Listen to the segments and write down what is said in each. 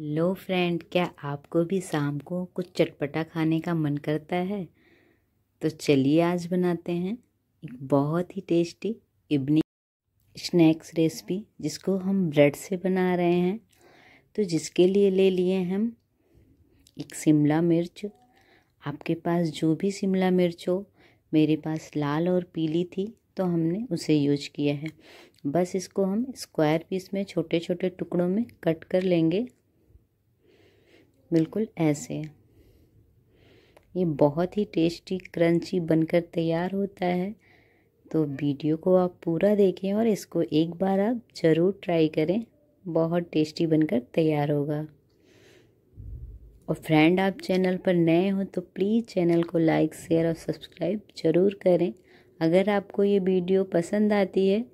लो friend क्या आपको भी शाम को कुछ चटपटा खाने का मन करता है तो चलिए आज बनाते हैं एक बहुत ही टेस्टी इवनिंग स्नैक्स रेसिपी जिसको हम ब्रेड से बना रहे हैं तो जिसके लिए ले लिए हम एक शिमला मिर्च आपके पास जो भी शिमला मिर्च हो मेरे पास लाल और पीली थी तो हमने उसे यूज किया है बस इसको हम स्क्वायर पीस में छोटे छोटे टुकड़ों में कट कर लेंगे बिल्कुल ऐसे ये बहुत ही टेस्टी क्रंची बनकर तैयार होता है तो वीडियो को आप पूरा देखें और इसको एक बार आप ज़रूर ट्राई करें बहुत टेस्टी बनकर तैयार होगा और फ्रेंड आप चैनल पर नए हो तो प्लीज़ चैनल को लाइक शेयर और सब्सक्राइब ज़रूर करें अगर आपको ये वीडियो पसंद आती है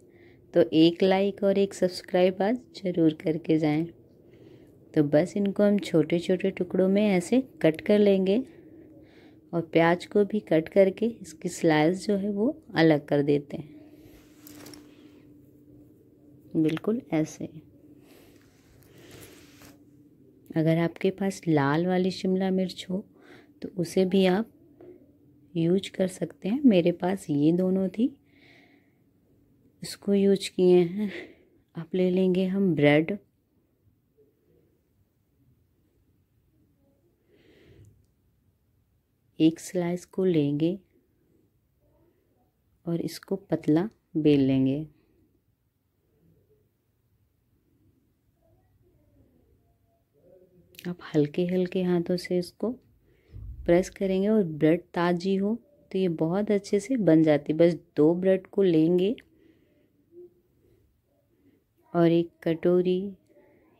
तो एक लाइक और एक सब्सक्राइब आज ज़रूर करके जाएं तो बस इनको हम छोटे छोटे टुकड़ों में ऐसे कट कर लेंगे और प्याज को भी कट करके इसकी स्लाइस जो है वो अलग कर देते हैं बिल्कुल ऐसे अगर आपके पास लाल वाली शिमला मिर्च हो तो उसे भी आप यूज कर सकते हैं मेरे पास ये दोनों थी इसको यूज किए हैं आप ले लेंगे हम ब्रेड एक स्लाइस को लेंगे और इसको पतला बेल लेंगे आप हल्के हल्के हाथों से इसको प्रेस करेंगे और ब्रेड ताजी हो तो ये बहुत अच्छे से बन जाती है बस दो ब्रेड को लेंगे और एक कटोरी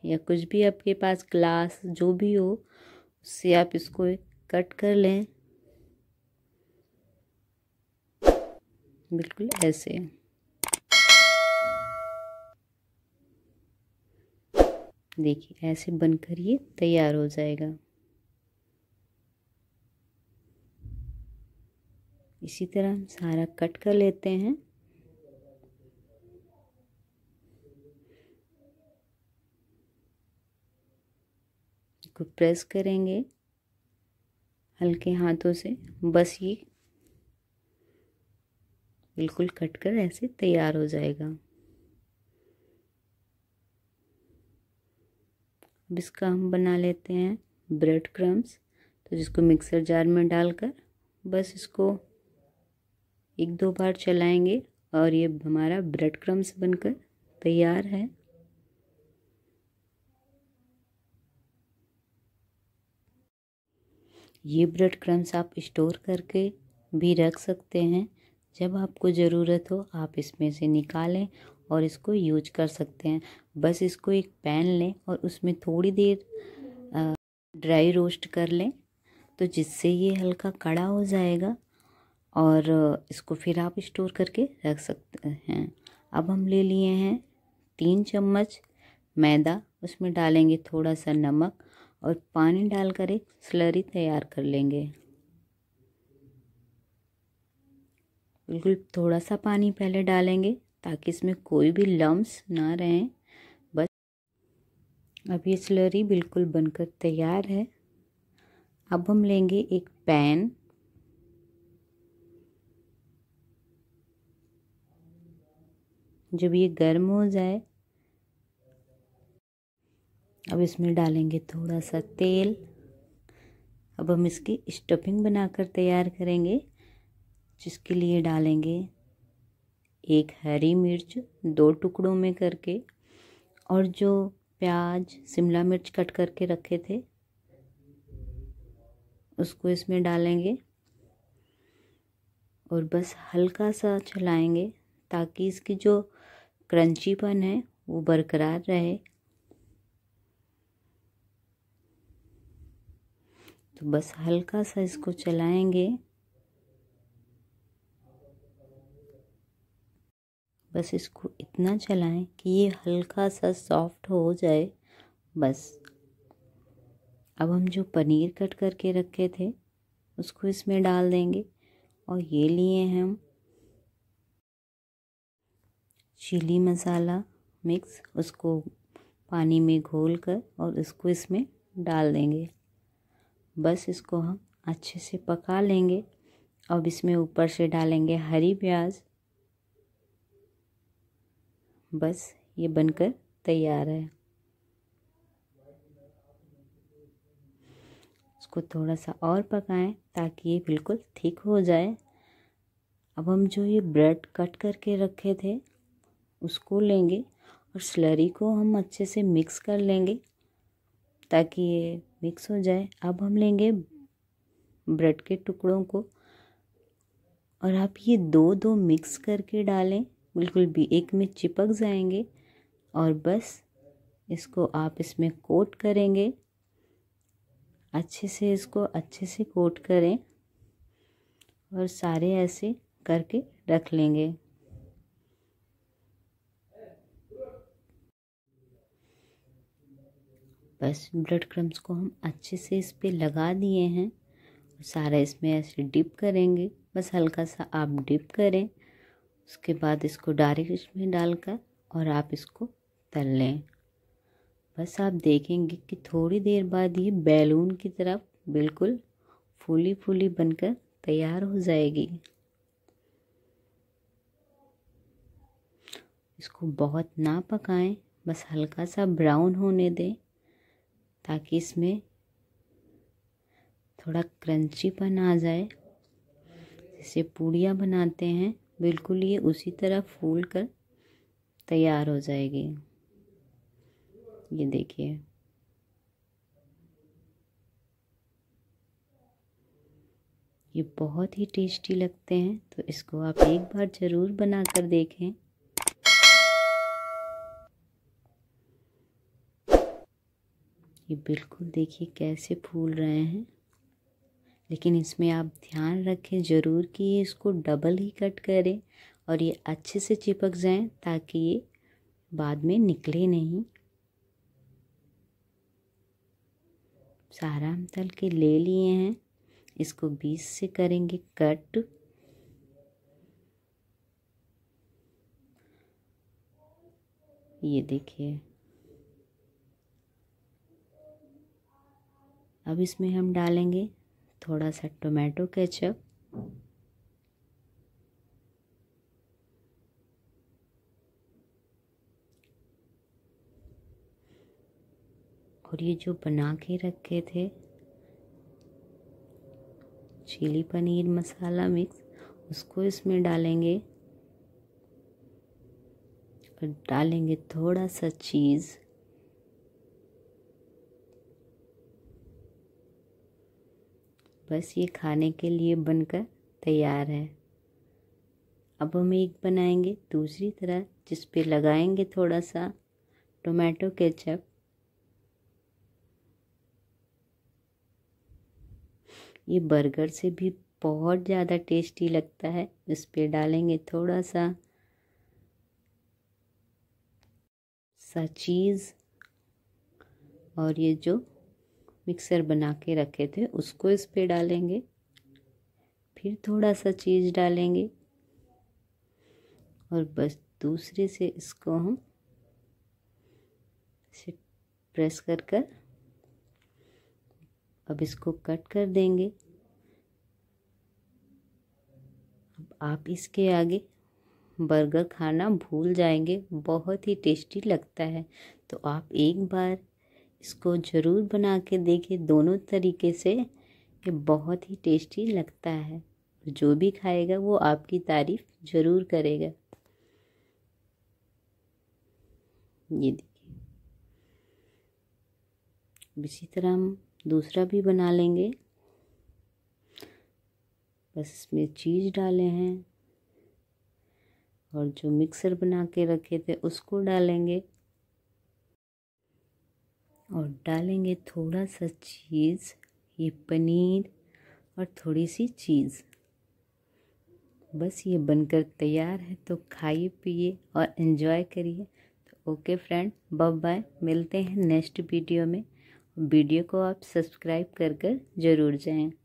या कुछ भी आपके पास ग्लास जो भी हो उससे आप इसको कट कर लें बिल्कुल ऐसे देखिए ऐसे बनकर ये तैयार हो जाएगा इसी तरह हम सारा कट कर लेते हैं इसको प्रेस करेंगे हल्के हाथों से बस ये बिल्कुल कट कर ऐसे तैयार हो जाएगा अब इसका हम बना लेते हैं ब्रेड क्रम्स तो जिसको मिक्सर जार में डालकर बस इसको एक दो बार चलाएंगे और ये हमारा ब्रेड क्रम्स बनकर तैयार है ये ब्रेड क्रम्स आप स्टोर करके भी रख सकते हैं जब आपको ज़रूरत हो आप इसमें से निकालें और इसको यूज कर सकते हैं बस इसको एक पैन लें और उसमें थोड़ी देर ड्राई रोस्ट कर लें तो जिससे ये हल्का कड़ा हो जाएगा और इसको फिर आप स्टोर करके रख सकते हैं अब हम ले लिए हैं तीन चम्मच मैदा उसमें डालेंगे थोड़ा सा नमक और पानी डालकर एक स्लरी तैयार कर लेंगे बिल्कुल थोड़ा सा पानी पहले डालेंगे ताकि इसमें कोई भी लम्स ना रहें बस अब ये स्लरी बिल्कुल बनकर तैयार है अब हम लेंगे एक पैन जब ये गर्म हो जाए अब इसमें डालेंगे थोड़ा सा तेल अब हम इसकी स्टफिंग बनाकर तैयार करेंगे जिसके लिए डालेंगे एक हरी मिर्च दो टुकड़ों में करके और जो प्याज शिमला मिर्च कट करके रखे थे उसको इसमें डालेंगे और बस हल्का सा चलाएंगे ताकि इसकी जो क्रंचीपन है वो बरकरार रहे तो बस हल्का सा इसको चलाएंगे बस इसको इतना चलाएं कि ये हल्का सा सॉफ्ट हो जाए बस अब हम जो पनीर कट करके रखे थे उसको इसमें डाल देंगे और ये लिए हम चिली मसाला मिक्स उसको पानी में घोल कर और इसको इसमें डाल देंगे बस इसको हम अच्छे से पका लेंगे अब इसमें ऊपर से डालेंगे हरी प्याज बस ये बनकर तैयार है इसको थोड़ा सा और पकाएं ताकि ये बिल्कुल ठीक हो जाए अब हम जो ये ब्रेड कट करके रखे थे उसको लेंगे और स्लरी को हम अच्छे से मिक्स कर लेंगे ताकि ये मिक्स हो जाए अब हम लेंगे ब्रेड के टुकड़ों को और आप ये दो दो मिक्स करके डालें बिल्कुल भी एक में चिपक जाएंगे और बस इसको आप इसमें कोट करेंगे अच्छे से इसको अच्छे से कोट करें और सारे ऐसे करके रख लेंगे बस ब्लड क्रम्स को हम अच्छे से इस पर लगा दिए हैं सारा इसमें ऐसे डिप करेंगे बस हल्का सा आप डिप करें उसके बाद इसको डायरेक्ट इसमें डालकर और आप इसको तल लें बस आप देखेंगे कि थोड़ी देर बाद ये बैलून की तरफ बिल्कुल फूली फूली बनकर तैयार हो जाएगी इसको बहुत ना पकाएं बस हल्का सा ब्राउन होने दें ताकि इसमें थोड़ा क्रंचीपन आ जाए जैसे पूड़ियाँ बनाते हैं बिल्कुल ये उसी तरह फूल कर तैयार हो जाएगी ये देखिए ये बहुत ही टेस्टी लगते हैं तो इसको आप एक बार ज़रूर बना कर देखें ये बिल्कुल देखिए कैसे फूल रहे हैं लेकिन इसमें आप ध्यान रखें ज़रूर कि ये इसको डबल ही कट करें और ये अच्छे से चिपक जाएं ताकि ये बाद में निकले नहीं सारा हम तल के ले लिए हैं इसको बीस से करेंगे कट ये देखिए अब इसमें हम डालेंगे थोड़ा सा टोमेटो केचप और ये जो बना के रखे थे चिली पनीर मसाला मिक्स उसको इसमें डालेंगे और डालेंगे थोड़ा सा चीज़ बस ये खाने के लिए बनकर तैयार है अब हम एक बनाएंगे दूसरी तरह जिस पे लगाएंगे थोड़ा सा टोमेटो केचप ये बर्गर से भी बहुत ज़्यादा टेस्टी लगता है इस पर डालेंगे थोड़ा सा सा चीज़ और ये जो मिक्सर बना के रखे थे उसको इस पे डालेंगे फिर थोड़ा सा चीज़ डालेंगे और बस दूसरे से इसको हम इसे प्रेस कर कर अब इसको कट कर देंगे अब आप इसके आगे बर्गर खाना भूल जाएंगे बहुत ही टेस्टी लगता है तो आप एक बार इसको ज़रूर बना के देखिए दोनों तरीके से ये बहुत ही टेस्टी लगता है जो भी खाएगा वो आपकी तारीफ़ ज़रूर करेगा ये देखिए इसी तरह हम दूसरा भी बना लेंगे बस इसमें चीज़ डाले हैं और जो मिक्सर बना के रखे थे उसको डालेंगे और डालेंगे थोड़ा सा चीज़ ये पनीर और थोड़ी सी चीज़ बस ये बनकर तैयार है तो खाइए पिए और इन्जॉय करिए तो ओके फ्रेंड बाय बाय मिलते हैं नेक्स्ट वीडियो में वीडियो को आप सब्सक्राइब कर कर ज़रूर जाएँ